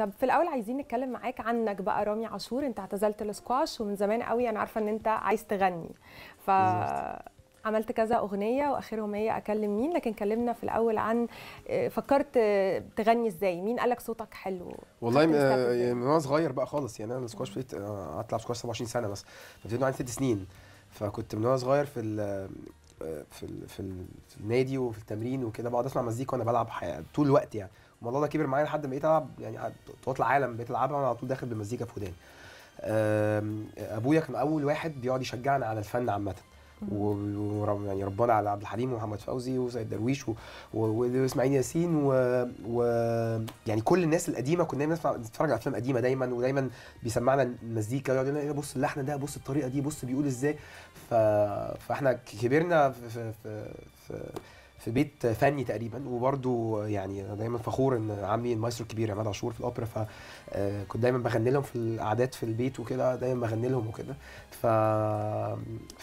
طب في الاول عايزين نتكلم معاك عنك بقى رامي عاشور انت اعتزلت الاسكواش ومن زمان قوي انا عارفه ان انت عايز تغني ف عملت كذا اغنيه واخرهم هي اكلم مين لكن كلمنا في الاول عن آه، فكرت تغني ازاي مين قالك صوتك حلو والله آه، يعني من وانا صغير بقى خالص يعني انا السكواش بقيت آه، قعدت العب سكواش 27 سنه بس ابتديت عندي ست سنين فكنت من وانا صغير في الـ في الـ في, الـ في النادي وفي التمرين وكده بقعد اسمع مزيكا وانا بلعب طول الوقت يعني الموضوع ده كبر معايا لحد ما بقيت العب يعني بطولات العالم بقيت العبها وانا على طول داخل بمزيكا في وداني ابويا كان اول واحد بيقعد يشجعنا على الفن عامه ورب يعني ربنا على عبد الحليم ومحمد فوزي وسيد درويش واسماعيل ياسين و... و... يعني كل الناس القديمه كنا بنسمع نتفرج على افلام قديمه دايما ودايما بيسمعنا المزيكا يقعد يقول إيه بص اللحن ده بص الطريقه دي بص بيقول ازاي ف... فاحنا كبرنا في... في... في... في بيت فني تقريبا وبرده يعني انا دايما فخور ان عمي المايسترو الكبير عماد عاشور في الاوبرا فكنت آه، دايما بغني لهم في القعدات في البيت وكده دايما بغني لهم وكده ف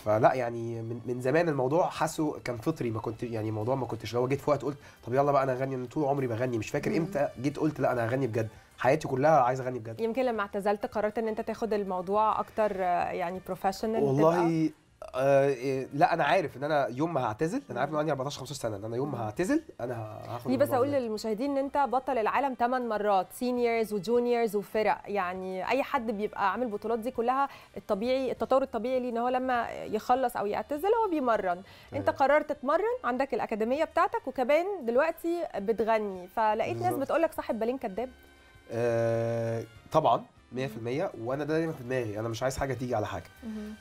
فلا يعني من, من زمان الموضوع حاسه كان فطري ما كنت يعني الموضوع ما كنتش لو جيت في وقت قلت طب يلا بقى انا هغني انا طول عمري بغني مش فاكر امتى جيت قلت لا انا هغني بجد حياتي كلها عايز اغني بجد يمكن لما اعتزلت قررت ان انت تاخد الموضوع اكتر آه، يعني بروفيشنال والله تبقى. آه، إيه، لا انا عارف ان انا يوم ما هعتزل انا عارف ان عندي 14 15 سنه ان انا يوم ما هعتزل انا هاخد دي بس اقول للمشاهدين ان انت بطل العالم 8 مرات سينيورز وجونيورز وفرق يعني اي حد بيبقى عامل بطولات دي كلها الطبيعي التطور الطبيعي ليه ان هو لما يخلص او يعتزل هو بيمرن انت أيوة. قررت تتمرن عندك الاكاديميه بتاعتك وكمان دلوقتي بتغني فلقيت بالزبط. ناس بتقول لك صاحب بالين كداب آه طبعا 100% وانا ده دايما في دماغي انا مش عايز حاجه تيجي على حاجه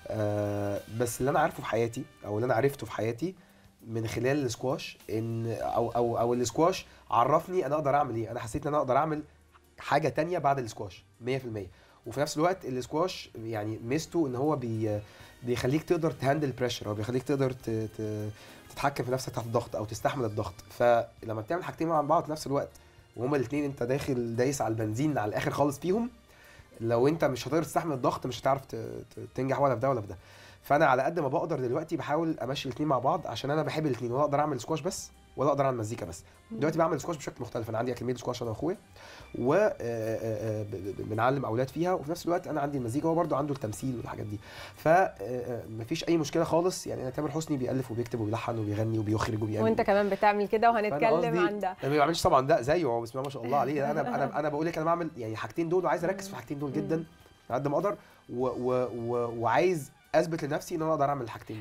آه بس اللي انا عارفه في حياتي او اللي انا عرفته في حياتي من خلال السكواش ان او او او السكواش عرفني انا اقدر اعمل ايه انا حسيت ان انا اقدر اعمل حاجه تانية بعد السكواش 100% وفي نفس الوقت السكواش يعني ميزته ان هو بي بيخليك تقدر تهندل بريشر او بيخليك تقدر تتحكم في نفسك تحت الضغط او تستحمل الضغط فلما بتعمل حاجتين مع بعض في نفس الوقت وهما الاثنين انت داخل دايس على البنزين على الاخر خالص فيهم لو انت مش هتقدر تستحمل الضغط مش هتعرف تنجح ولا في ده ولا في ده فانا على قد ما بقدر دلوقتي بحاول امشي الاثنين مع بعض عشان انا بحب الاثنين واقدر اعمل سكواش بس ولا اقدر اعمل مزيكا بس دلوقتي بعمل سكواش بشكل مختلف انا عندي اكاديميه سكواش انا واخويا و آه، آه، آه، بنعلم اولاد فيها وفي نفس الوقت انا عندي المزيكا هو برده عنده التمثيل والحاجات دي فمفيش اي مشكله خالص يعني انا تامر حسني بيالف وبيكتب وبيلحن وبيغني وبيخرج وبيعمل وانت كمان بتعمل كده وهنتكلم عن ده انا ما بعملش طبعا ده زيه هو بسم الله ما شاء الله عليه انا انا انا بقول لك انا بعمل يعني حاجتين دول وعايز اركز في الحاجتين دول جدا على قد ما اقدر وعايز اثبت لنفسي ان انا اقدر اعمل الحاجتين